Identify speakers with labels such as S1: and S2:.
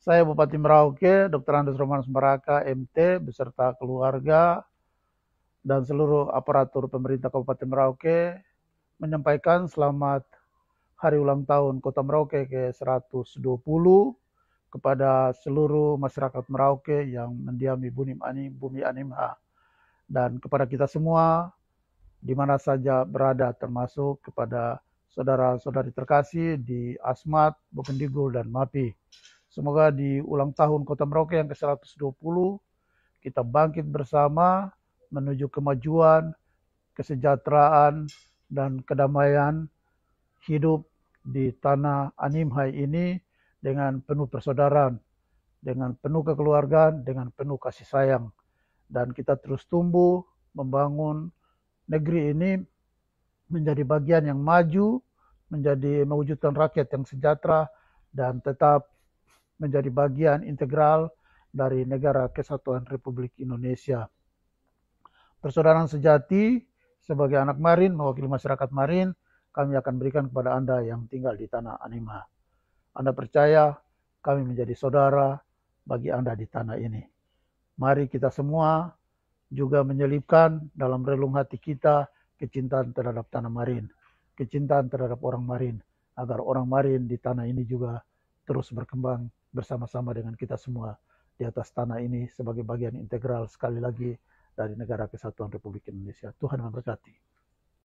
S1: Saya Bupati Merauke, Dr. Andes Romanus Meraka, MT, beserta keluarga dan seluruh aparatur pemerintah Kabupaten Merauke menyampaikan selamat hari ulang tahun Kota Merauke ke-120 kepada seluruh masyarakat Merauke yang mendiami bumi Anim, Bumi Animha dan kepada kita semua di mana saja berada termasuk kepada saudara-saudari terkasih di Asmat, Bukendigul, dan Mapi. Semoga di ulang tahun Kota Merauke yang ke-120 kita bangkit bersama menuju kemajuan, kesejahteraan dan kedamaian hidup di tanah Animhai ini dengan penuh persaudaraan, dengan penuh kekeluargaan, dengan penuh kasih sayang. Dan kita terus tumbuh, membangun negeri ini menjadi bagian yang maju, menjadi mewujudkan rakyat yang sejahtera dan tetap menjadi bagian integral dari negara kesatuan Republik Indonesia. Persaudaraan sejati sebagai anak Marin, mewakili masyarakat Marin, kami akan berikan kepada Anda yang tinggal di tanah Anima. Anda percaya kami menjadi saudara bagi Anda di tanah ini. Mari kita semua juga menyelipkan dalam relung hati kita kecintaan terhadap tanah Marin, kecintaan terhadap orang Marin, agar orang Marin di tanah ini juga terus berkembang bersama-sama dengan kita semua di atas tanah ini sebagai bagian integral sekali lagi dari Negara Kesatuan Republik Indonesia. Tuhan memberkati.